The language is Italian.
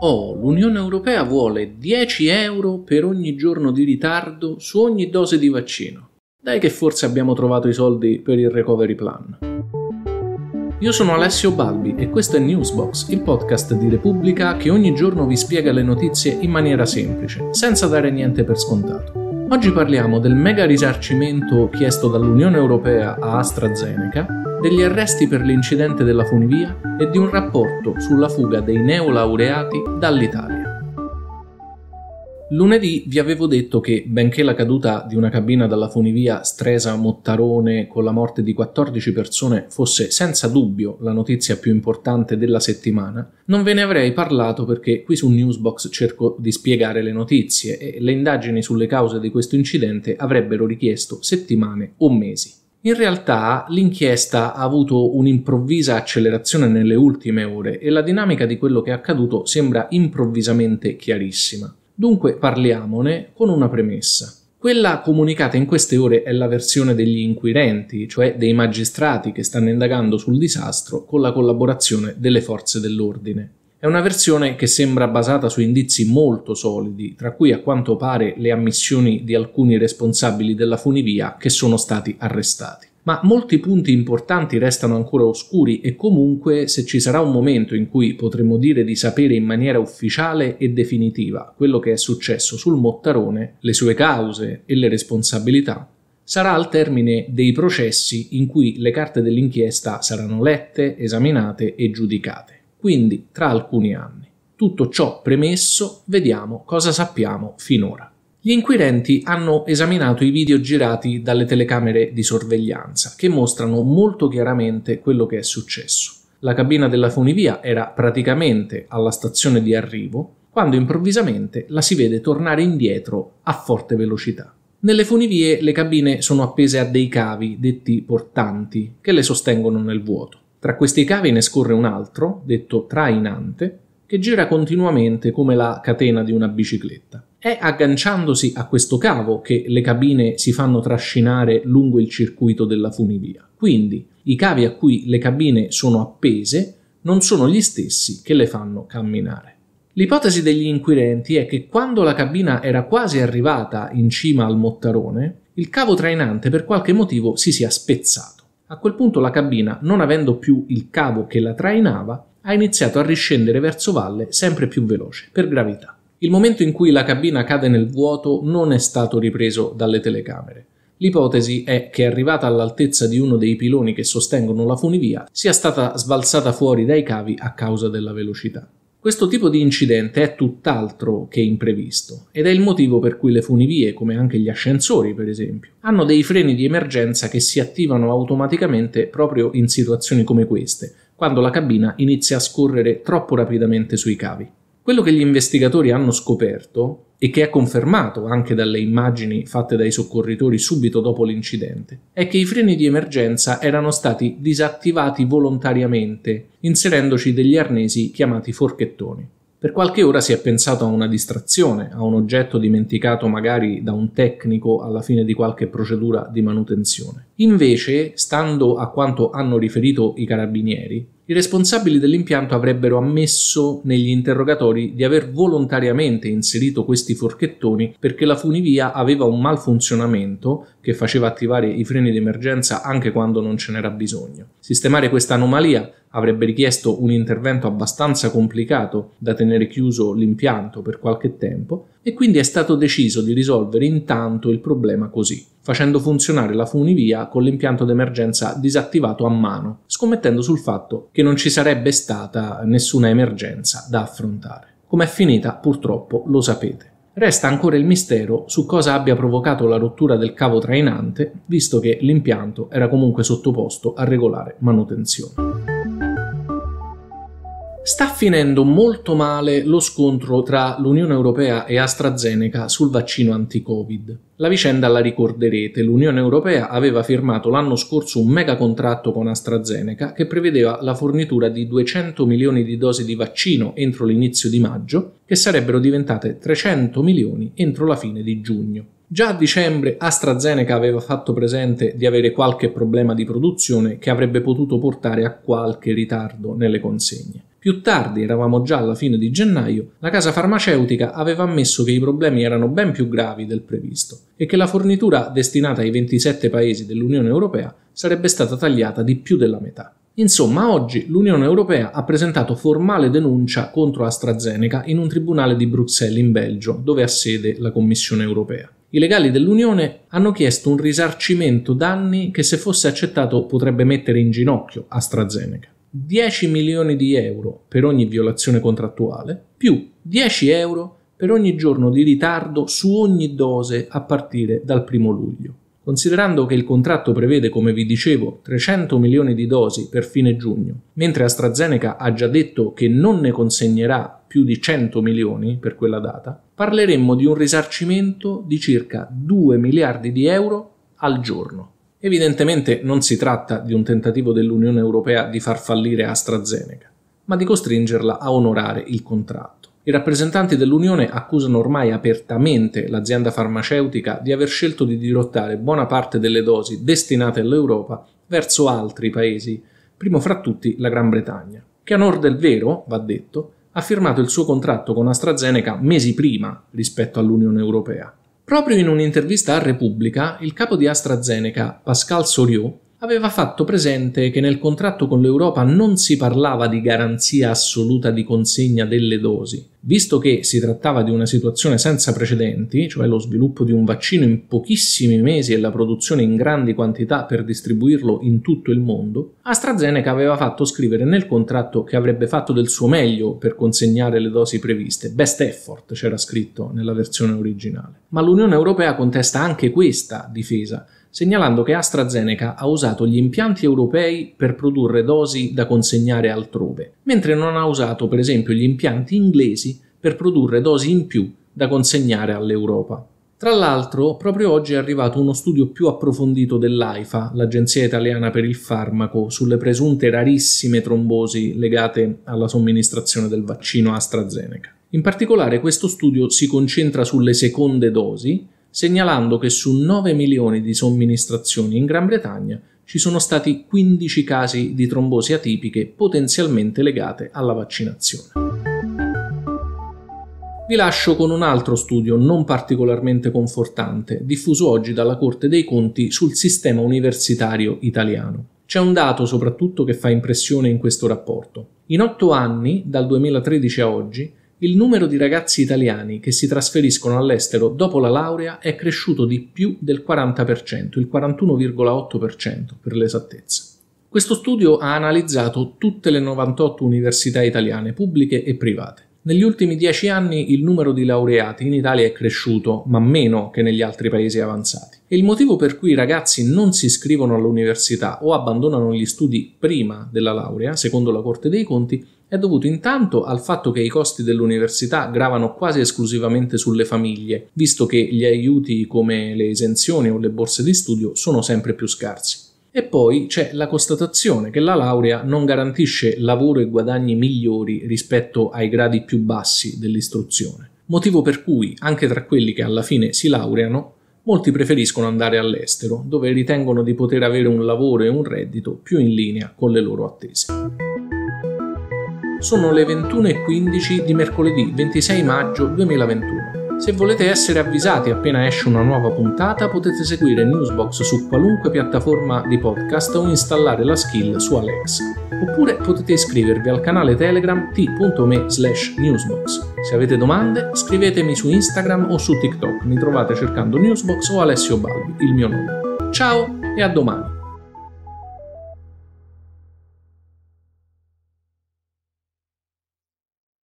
Oh, l'Unione Europea vuole 10 euro per ogni giorno di ritardo su ogni dose di vaccino. Dai che forse abbiamo trovato i soldi per il recovery plan. Io sono Alessio Balbi e questo è Newsbox, il podcast di Repubblica che ogni giorno vi spiega le notizie in maniera semplice, senza dare niente per scontato. Oggi parliamo del mega risarcimento chiesto dall'Unione Europea a AstraZeneca, degli arresti per l'incidente della funivia e di un rapporto sulla fuga dei neolaureati dall'Italia. Lunedì vi avevo detto che, benché la caduta di una cabina dalla funivia Stresa-Mottarone con la morte di 14 persone fosse senza dubbio la notizia più importante della settimana, non ve ne avrei parlato perché qui su Newsbox cerco di spiegare le notizie e le indagini sulle cause di questo incidente avrebbero richiesto settimane o mesi. In realtà l'inchiesta ha avuto un'improvvisa accelerazione nelle ultime ore e la dinamica di quello che è accaduto sembra improvvisamente chiarissima. Dunque parliamone con una premessa. Quella comunicata in queste ore è la versione degli inquirenti, cioè dei magistrati che stanno indagando sul disastro con la collaborazione delle forze dell'ordine. È una versione che sembra basata su indizi molto solidi, tra cui a quanto pare le ammissioni di alcuni responsabili della funivia che sono stati arrestati ma molti punti importanti restano ancora oscuri e comunque se ci sarà un momento in cui potremo dire di sapere in maniera ufficiale e definitiva quello che è successo sul Mottarone, le sue cause e le responsabilità, sarà al termine dei processi in cui le carte dell'inchiesta saranno lette, esaminate e giudicate quindi tra alcuni anni. Tutto ciò premesso, vediamo cosa sappiamo finora. Gli inquirenti hanno esaminato i video girati dalle telecamere di sorveglianza, che mostrano molto chiaramente quello che è successo. La cabina della funivia era praticamente alla stazione di arrivo, quando improvvisamente la si vede tornare indietro a forte velocità. Nelle funivie le cabine sono appese a dei cavi, detti portanti, che le sostengono nel vuoto. Tra questi cavi ne scorre un altro, detto trainante, che gira continuamente come la catena di una bicicletta. È agganciandosi a questo cavo che le cabine si fanno trascinare lungo il circuito della funivia. Quindi i cavi a cui le cabine sono appese non sono gli stessi che le fanno camminare. L'ipotesi degli inquirenti è che quando la cabina era quasi arrivata in cima al mottarone, il cavo trainante per qualche motivo si sia spezzato. A quel punto la cabina, non avendo più il cavo che la trainava, ha iniziato a riscendere verso valle sempre più veloce, per gravità. Il momento in cui la cabina cade nel vuoto non è stato ripreso dalle telecamere. L'ipotesi è che arrivata all'altezza di uno dei piloni che sostengono la funivia sia stata sbalzata fuori dai cavi a causa della velocità. Questo tipo di incidente è tutt'altro che imprevisto ed è il motivo per cui le funivie, come anche gli ascensori per esempio, hanno dei freni di emergenza che si attivano automaticamente proprio in situazioni come queste, quando la cabina inizia a scorrere troppo rapidamente sui cavi. Quello che gli investigatori hanno scoperto e che è confermato anche dalle immagini fatte dai soccorritori subito dopo l'incidente, è che i freni di emergenza erano stati disattivati volontariamente, inserendoci degli arnesi chiamati forchettoni. Per qualche ora si è pensato a una distrazione, a un oggetto dimenticato magari da un tecnico alla fine di qualche procedura di manutenzione. Invece, stando a quanto hanno riferito i carabinieri, i responsabili dell'impianto avrebbero ammesso negli interrogatori di aver volontariamente inserito questi forchettoni perché la funivia aveva un malfunzionamento che faceva attivare i freni di emergenza anche quando non ce n'era bisogno. Sistemare questa anomalia avrebbe richiesto un intervento abbastanza complicato da tenere chiuso l'impianto per qualche tempo e quindi è stato deciso di risolvere intanto il problema così, facendo funzionare la funivia con l'impianto d'emergenza disattivato a mano, scommettendo sul fatto che non ci sarebbe stata nessuna emergenza da affrontare. Com'è finita, purtroppo lo sapete. Resta ancora il mistero su cosa abbia provocato la rottura del cavo trainante, visto che l'impianto era comunque sottoposto a regolare manutenzione. Sta finendo molto male lo scontro tra l'Unione Europea e AstraZeneca sul vaccino anti-Covid. La vicenda la ricorderete, l'Unione Europea aveva firmato l'anno scorso un mega contratto con AstraZeneca che prevedeva la fornitura di 200 milioni di dosi di vaccino entro l'inizio di maggio, che sarebbero diventate 300 milioni entro la fine di giugno. Già a dicembre AstraZeneca aveva fatto presente di avere qualche problema di produzione che avrebbe potuto portare a qualche ritardo nelle consegne. Più tardi, eravamo già alla fine di gennaio, la casa farmaceutica aveva ammesso che i problemi erano ben più gravi del previsto e che la fornitura destinata ai 27 paesi dell'Unione Europea sarebbe stata tagliata di più della metà. Insomma, oggi l'Unione Europea ha presentato formale denuncia contro AstraZeneca in un tribunale di Bruxelles in Belgio, dove ha sede la Commissione Europea. I legali dell'Unione hanno chiesto un risarcimento danni che se fosse accettato potrebbe mettere in ginocchio AstraZeneca. 10 milioni di euro per ogni violazione contrattuale, più 10 euro per ogni giorno di ritardo su ogni dose a partire dal 1 luglio. Considerando che il contratto prevede, come vi dicevo, 300 milioni di dosi per fine giugno, mentre AstraZeneca ha già detto che non ne consegnerà più di 100 milioni per quella data, parleremmo di un risarcimento di circa 2 miliardi di euro al giorno. Evidentemente non si tratta di un tentativo dell'Unione Europea di far fallire AstraZeneca, ma di costringerla a onorare il contratto. I rappresentanti dell'Unione accusano ormai apertamente l'azienda farmaceutica di aver scelto di dirottare buona parte delle dosi destinate all'Europa verso altri paesi, primo fra tutti la Gran Bretagna, che a nord del vero, va detto, ha firmato il suo contratto con AstraZeneca mesi prima rispetto all'Unione Europea. Proprio in un'intervista a Repubblica, il capo di AstraZeneca, Pascal Soriot, aveva fatto presente che nel contratto con l'Europa non si parlava di garanzia assoluta di consegna delle dosi. Visto che si trattava di una situazione senza precedenti, cioè lo sviluppo di un vaccino in pochissimi mesi e la produzione in grandi quantità per distribuirlo in tutto il mondo, AstraZeneca aveva fatto scrivere nel contratto che avrebbe fatto del suo meglio per consegnare le dosi previste. Best effort c'era scritto nella versione originale. Ma l'Unione Europea contesta anche questa difesa segnalando che AstraZeneca ha usato gli impianti europei per produrre dosi da consegnare altrove, mentre non ha usato per esempio gli impianti inglesi per produrre dosi in più da consegnare all'Europa. Tra l'altro, proprio oggi è arrivato uno studio più approfondito dell'AIFA, l'Agenzia Italiana per il Farmaco, sulle presunte rarissime trombosi legate alla somministrazione del vaccino AstraZeneca. In particolare questo studio si concentra sulle seconde dosi segnalando che su 9 milioni di somministrazioni in Gran Bretagna ci sono stati 15 casi di trombosi atipiche potenzialmente legate alla vaccinazione. Vi lascio con un altro studio non particolarmente confortante, diffuso oggi dalla Corte dei Conti sul sistema universitario italiano. C'è un dato soprattutto che fa impressione in questo rapporto. In otto anni, dal 2013 a oggi, il numero di ragazzi italiani che si trasferiscono all'estero dopo la laurea è cresciuto di più del 40%, il 41,8% per l'esattezza. Questo studio ha analizzato tutte le 98 università italiane, pubbliche e private. Negli ultimi dieci anni il numero di laureati in Italia è cresciuto, ma meno che negli altri paesi avanzati. E il motivo per cui i ragazzi non si iscrivono all'università o abbandonano gli studi prima della laurea, secondo la Corte dei Conti, è dovuto intanto al fatto che i costi dell'università gravano quasi esclusivamente sulle famiglie, visto che gli aiuti come le esenzioni o le borse di studio sono sempre più scarsi. E poi c'è la constatazione che la laurea non garantisce lavoro e guadagni migliori rispetto ai gradi più bassi dell'istruzione, motivo per cui anche tra quelli che alla fine si laureano, molti preferiscono andare all'estero, dove ritengono di poter avere un lavoro e un reddito più in linea con le loro attese. Sono le 21.15 di mercoledì 26 maggio 2021. Se volete essere avvisati appena esce una nuova puntata potete seguire Newsbox su qualunque piattaforma di podcast o installare la skill su Alexa oppure potete iscrivervi al canale Telegram t.me slash newsbox. Se avete domande scrivetemi su Instagram o su TikTok, mi trovate cercando Newsbox o Alessio Balbi, il mio nome. Ciao e a domani!